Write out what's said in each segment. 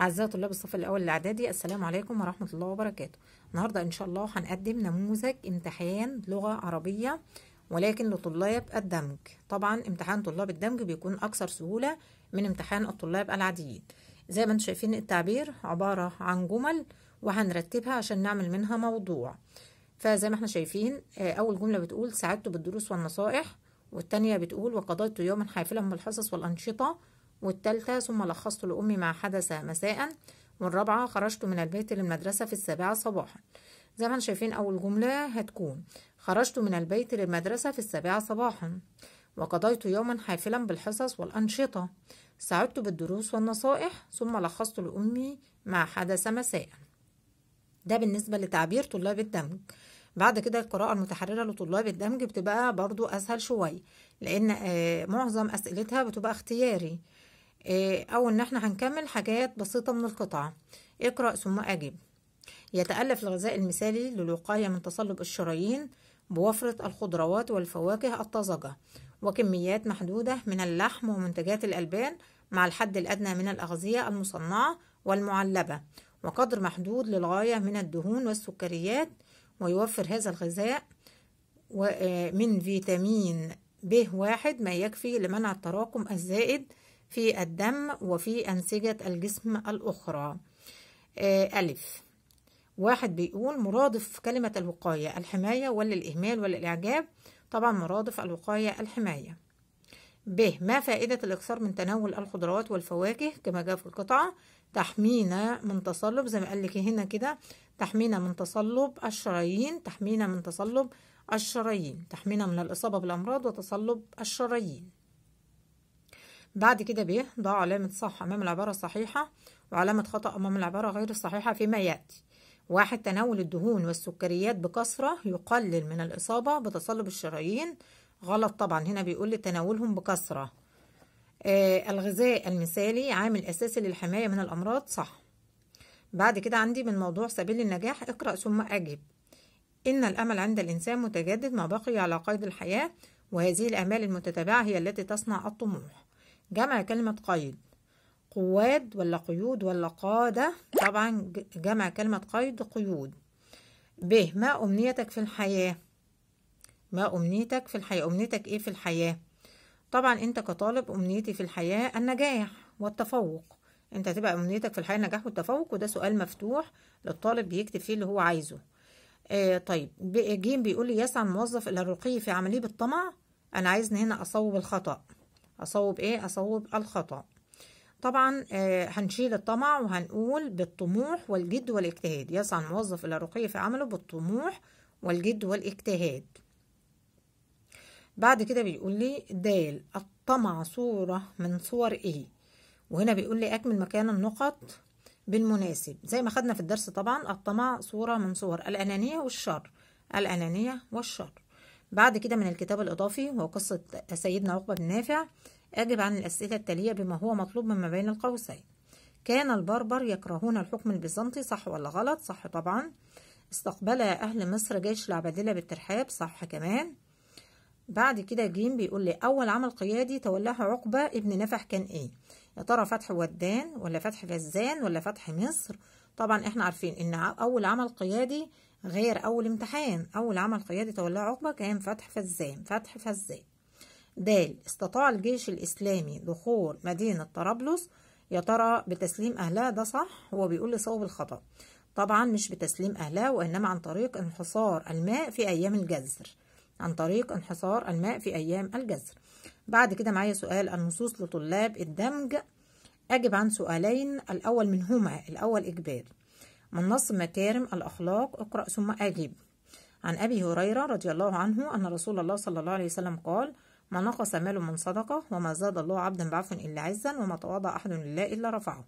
أعزائي طلاب الصف الأول الإعدادي السلام عليكم ورحمة الله وبركاته النهاردة إن شاء الله هنقدم نموذج امتحان لغة عربية ولكن لطلاب الدمج طبعا امتحان طلاب الدمج بيكون أكثر سهولة من امتحان الطلاب العاديين زي ما انتم شايفين التعبير عبارة عن جمل وهنرتبها عشان نعمل منها موضوع فزي ما احنا شايفين آه، أول جملة بتقول سعدت بالدروس والنصائح والتانية بتقول وقضيت يوما حافلا بالحصص والأنشطة والتالتة ثم لخصت لأمي ما حدث مساء والرابعة خرجت من البيت للمدرسة في السابعة صباحا زي ما شايفين أول جملة هتكون خرجت من البيت للمدرسة في السابعة صباحا وقضيت يوما حافلا بالحصص والأنشطة سعدت بالدروس والنصائح ثم لخصت لأمي ما حدث مساء ده بالنسبة لتعبير طلاب الدمج بعد كده القراءة المتحررة لطلاب الدمج بتبقى برضو أسهل شوية لأن آه، معظم أسئلتها بتبقى اختياري آه، أو إن إحنا هنكمل حاجات بسيطة من القطعة اقرأ ثم أجب يتألف الغذاء المثالي للوقاية من تصلب الشرايين بوفرة الخضروات والفواكه الطازجة وكميات محدودة من اللحم ومنتجات الألبان مع الحد الأدنى من الأغذية المصنعة والمعلبة وقدر محدود للغاية من الدهون والسكريات ويوفر هذا الغذاء آه، من فيتامين ب واحد ما يكفي لمنع التراكم الزائد في الدم وفي أنسجة الجسم الأخرى آه، ألف واحد بيقول مرادف كلمة الوقاية الحماية ولا الإهمال ولا الإعجاب طبعا مرادف الوقاية الحماية ب ما فائدة الإكثار من تناول الخضروات والفواكه كما جاء في القطعة تحمينا من تصلب زي ما قال لك هنا كده تحمينا من تصلب الشرايين تحمينا من تصلب الشرايين تحمينا من الإصابة بالأمراض وتصلب الشرايين بعد كده ب ضع علامة صح أمام العبارة الصحيحة وعلامة خطأ أمام العبارة غير الصحيحة فيما يأتي واحد تناول الدهون والسكريات بكثرة يقلل من الإصابة بتصلب الشرايين غلط طبعا هنا بيقول تناولهم بكثرة آه الغذاء المثالي عامل أساسي للحماية من الأمراض صح بعد كده عندي من موضوع سبيل النجاح اقرأ ثم أجب إن الأمل عند الإنسان متجدد ما بقي على قيد الحياة وهذه الآمال المتتابعة هي التي تصنع الطموح جمع كلمة قيد قواد ولا قيود ولا قادة طبعا جمع كلمة قيد قيود ب ما أمنيتك في الحياة ما أمنيتك في الحياة أمنيتك إيه في الحياة طبعا أنت كطالب أمنيتي في الحياة النجاح والتفوق أنت هتبقى أمنيتك في الحياة النجاح والتفوق وده سؤال مفتوح للطالب بيكتب فيه اللي هو عايزه آه طيب جيم بيقول لي يسعى الموظف إلى الرقي في عمليه بالطمع أنا عايزني هنا أصوب الخطأ أصوب إيه أصوب الخطأ طبعا آه، هنشيل الطمع وهنقول بالطموح والجد والاجتهاد يسعى الموظف إلى رقية في عمله بالطموح والجد والاجتهاد بعد كده بيقول لي دال الطمع صورة من صور إيه وهنا بيقول لي أكمل مكان النقط بالمناسب زي ما خدنا في الدرس طبعا الطمع صورة من صور الأنانية والشر الأنانية والشر بعد كده من الكتاب الإضافي هو قصة سيدنا عقبة بن نافع أجب عن الأسئلة التالية بما هو مطلوب مما بين القوسين كان البربر يكرهون الحكم البيزنطي صح ولا غلط صح طبعا استقبل أهل مصر جيش العبادلة بالترحاب صح كمان بعد كده جيم بيقول لي أول عمل قيادي تولاه عقبة ابن نفح كان إيه يا ترى فتح ودان ولا فتح فزان ولا فتح مصر طبعا احنا عارفين ان اول عمل قيادي غير أول امتحان أول عمل قيادي تولاه عقبة كان فتح فزان فتح فزان د استطاع الجيش الإسلامي دخول مدينة طرابلس يا ترى بتسليم أهلها ده صح هو بيقول لي صوب الخطأ طبعا مش بتسليم أهلها وإنما عن طريق انحصار الماء في أيام الجزر عن طريق انحصار الماء في أيام الجزر بعد كده معايا سؤال النصوص لطلاب الدمج أجب عن سؤالين الأول منهما الأول إجباري من نص مكارم الأخلاق اقرأ ثم أجيب عن أبي هريرة رضي الله عنه أن رسول الله صلى الله عليه وسلم قال ما نقص مال من صدقة وما زاد الله عبدا بعفو إلا عزا وما تواضع أحد لله إلا رفعه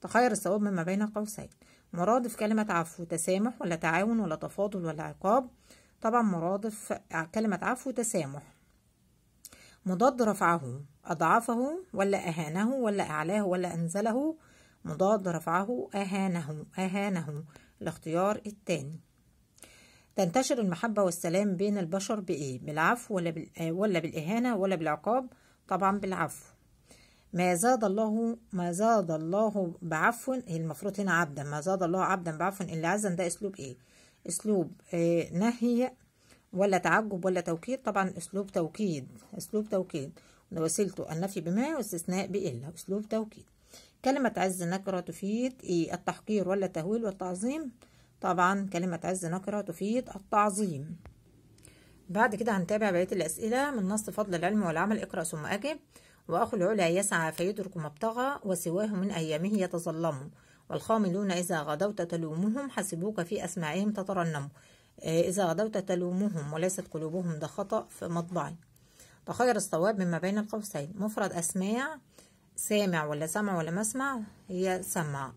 تخير الثواب مما بين قوسين مرادف كلمة عفو تسامح ولا تعاون ولا تفاضل ولا عقاب طبعا مرادف كلمة عفو تسامح مضاد رفعه أضعفه ولا أهانه ولا أعلاه ولا أنزله مضاد رفعه أهانه أهانه الاختيار الثاني تنتشر المحبة والسلام بين البشر بإيه؟ بالعفو ولا, بال... آه، ولا بالإهانة ولا بالعقاب؟ طبعا بالعفو ما زاد الله ما زاد الله بعفو إيه المفروض هنا عبدا ما زاد الله عبدا بعفو إلا عزا ده أسلوب إيه؟ أسلوب آه، نهي ولا تعجب ولا توكيد طبعا أسلوب توكيد أسلوب توكيد وسيلته النفي بما واستثناء بإلا أسلوب توكيد كلمة عز نكرة تفيد إيه التحقير ولا التهويل والتعظيم طبعا كلمة عز نكرة تفيد التعظيم بعد كده هنتابع بقية الأسئلة من نص فضل العلم والعمل اقرأ ثم أجب وأخو العلا يسعى فيدرك ما ابتغى وسواه من أيامه يتظلم والخاملون إذا غدوت تلومهم حسبوك في أسماعهم تترنم آه، إذا غدوت تلومهم وليست قلوبهم ده خطأ في مطبعي تخير الصواب مما بين القوسين مفرد أسماع سامع ولا سمع ولا مسمع هي سمع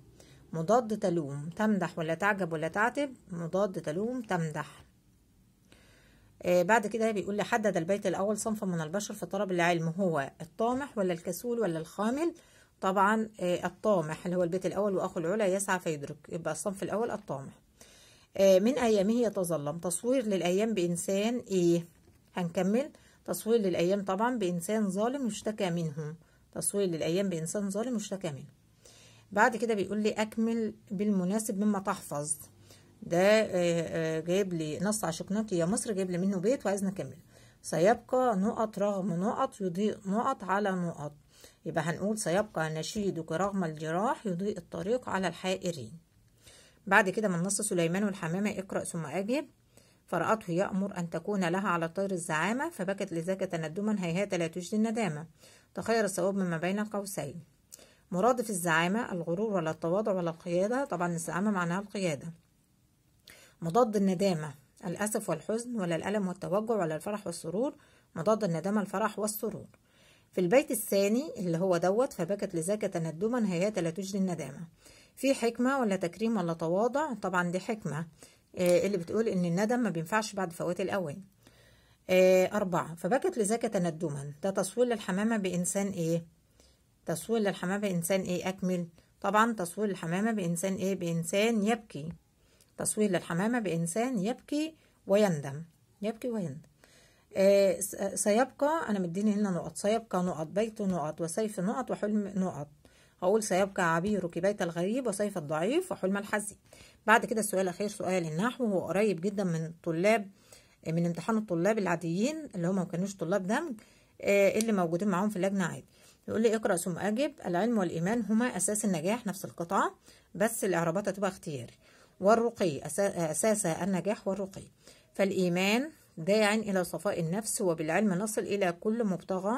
مضاد تلوم تمدح ولا تعجب ولا تعتب مضاد تلوم تمدح آه بعد كده بيقول حدد البيت الأول صنفا من البشر في طلب العلم هو الطامح ولا الكسول ولا الخامل طبعا آه الطامح اللي هو البيت الأول وأخو العلا يسعى فيدرك يبقى الصنف الأول الطامح آه من أيامه يتظلم تصوير للأيام بإنسان إيه هنكمل تصوير للأيام طبعا بإنسان ظالم يشتكى منه تصوير للأيام بإنسان ظالم مشتكى منه بعد كده بيقول لي أكمل بالمناسب مما تحفظ ده آه، آه، جايب لي نص عشقناك يا مصر جايب لي منه بيت وعايزنا نكمل سيبقى نقط رغم نقط يضيء نقط على نقط يبقى هنقول سيبقى نشيدك رغم الجراح يضيء الطريق على الحائرين بعد كده من نص سليمان والحمامة اقرأ ثم أجب فرأته يأمر أن تكون لها على طير الزعامة فبكت لذاك تندما هيهات لا تجد الندامة تخير الصواب ما بين قوسين مرادف الزعامة الغرور ولا التواضع ولا القيادة طبعا الزعامة معناها القيادة مضاد الندامة الأسف والحزن ولا الألم والتوجع ولا الفرح والسرور مضاد الندامة الفرح والسرور في البيت الثاني اللي هو دوت فبكت لذاك تندما هيات لا تجري الندامة في حكمة ولا تكريم ولا تواضع طبعا دي حكمة آه، اللي بتقول إن الندم ما بينفعش بعد فوات الأوان آه، أربعة فبكت لذاك تندما ده تصوير للحمامة بإنسان إيه تصوير للحمامة بإنسان إيه أكمل طبعا تصوير الحمامة بإنسان إيه بإنسان يبكي تصوير للحمامة بإنسان يبكي ويندم يبكي ويندم آه سيبقى أنا مديني هنا نقط سيبقى نقط بيت نقط وسيف نقط وحلم نقط هقول سيبقى عبيرك بيت الغريب وسيف الضعيف وحلم الحزين بعد كده السؤال الأخير سؤال النحو هو قريب جدا من طلاب من امتحان الطلاب العاديين اللي هم ما كانوش طلاب دمج آه، اللي موجودين معاهم في اللجنه عادي يقول لي اقرا ثم اجب العلم والايمان هما اساس النجاح نفس القطعه بس الاعرابات هتبقى اختياري والرقي اساس النجاح والرقي فالايمان داع الى صفاء النفس وبالعلم نصل الى كل مبتغى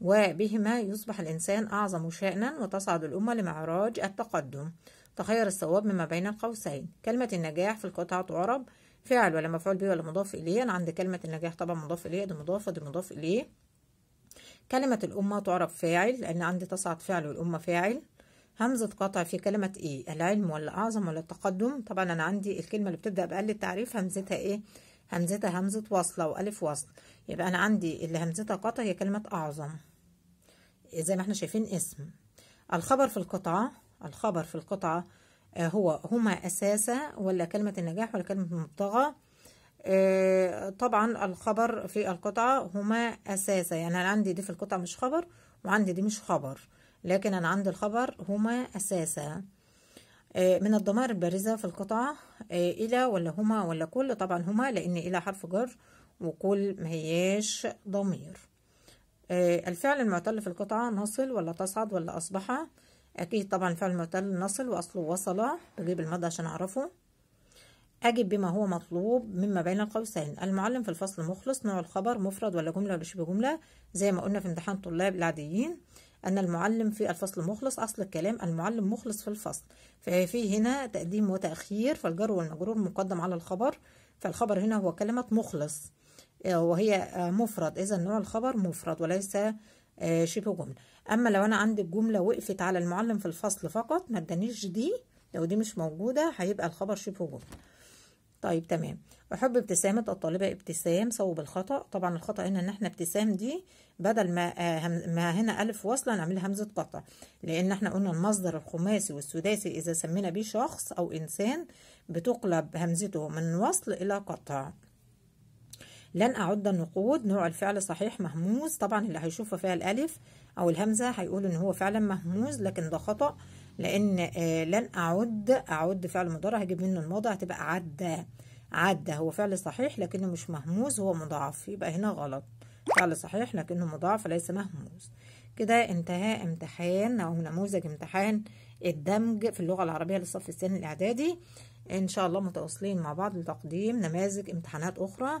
وبهما يصبح الانسان اعظم شانا وتصعد الامه لمعراج التقدم تخير الصواب مما بين القوسين كلمه النجاح في القطعه تعرب فعل ولا مفعول به ولا مضاف إليه أنا عند كلمة النجاح طبعا مضاف إليه ده مضافة ده مضاف إليه كلمة الأمة تعرف فاعل لأن عندي تصعد فعل والأمة فاعل همزة قطع في كلمة إيه العلم ولا أعظم ولا التقدم طبعا أنا عندي الكلمة اللي بتبدأ بقل التعريف همزتها إيه همزتها همزة وصلة وألف وصل يبقى أنا عندي اللي همزتها قطع هي كلمة أعظم زي ما احنا شايفين اسم الخبر في القطعة الخبر في القطعة آه، هو هما أساسا ولا كلمة النجاح ولا كلمة المبتغى آه، طبعا الخبر في القطعة هما أساسا يعني أنا عندي دي في القطعة مش خبر وعندي دي مش خبر لكن أنا عندي الخبر هما أساسا آه، من الضمائر البارزة في القطعة إلى ولا هما ولا كل طبعا هما لأن إلى حرف جر وكل هياش ضمير الفعل المعتل في القطعة نصل ولا تصعد ولا أصبح أكيد طبعا الفعل المعتل نصل وأصله وصل بجيب الماضي عشان أعرفه أجب بما هو مطلوب مما بين القوسين المعلم في الفصل مخلص نوع الخبر مفرد ولا جملة ولا شبه جملة زي ما قلنا في امتحان طلاب العاديين أن المعلم في الفصل مخلص أصل الكلام المعلم مخلص في الفصل ففي هنا تقديم وتأخير فالجر والمجرور مقدم على الخبر فالخبر هنا هو كلمة مخلص آه، وهي آه، مفرد إذا نوع الخبر مفرد وليس شبه آه، جملة أما لو أنا عندي الجملة وقفت على المعلم في الفصل فقط ما ادانيش دي لو دي مش موجودة هيبقى الخبر شبه جملة طيب تمام أحب ابتسامة الطالبة ابتسام صوب الخطأ طبعا الخطأ هنا إن احنا ابتسام دي بدل ما آه، ما هنا ألف وصلة نعملها همزة قطع لأن احنا قلنا المصدر الخماسي والسداسي إذا سمينا بيه شخص أو إنسان بتقلب همزته من وصل إلى قطع لن أعد النقود نوع الفعل صحيح مهموز طبعا اللي هيشوفه فيها الألف أو الهمزة هيقول إن هو فعلا مهموز لكن ده خطأ لأن آه، لن أعد أعد فعل مضارع هجيب منه الماضي هتبقى عدى عدى هو فعل صحيح لكنه مش مهموز هو مضاعف يبقى هنا غلط فعل صحيح لكنه مضاعف ليس مهموز كده انتهى امتحان أو نموذج امتحان الدمج في اللغة العربية للصف الثاني الإعدادي إن شاء الله متواصلين مع بعض لتقديم نماذج امتحانات أخرى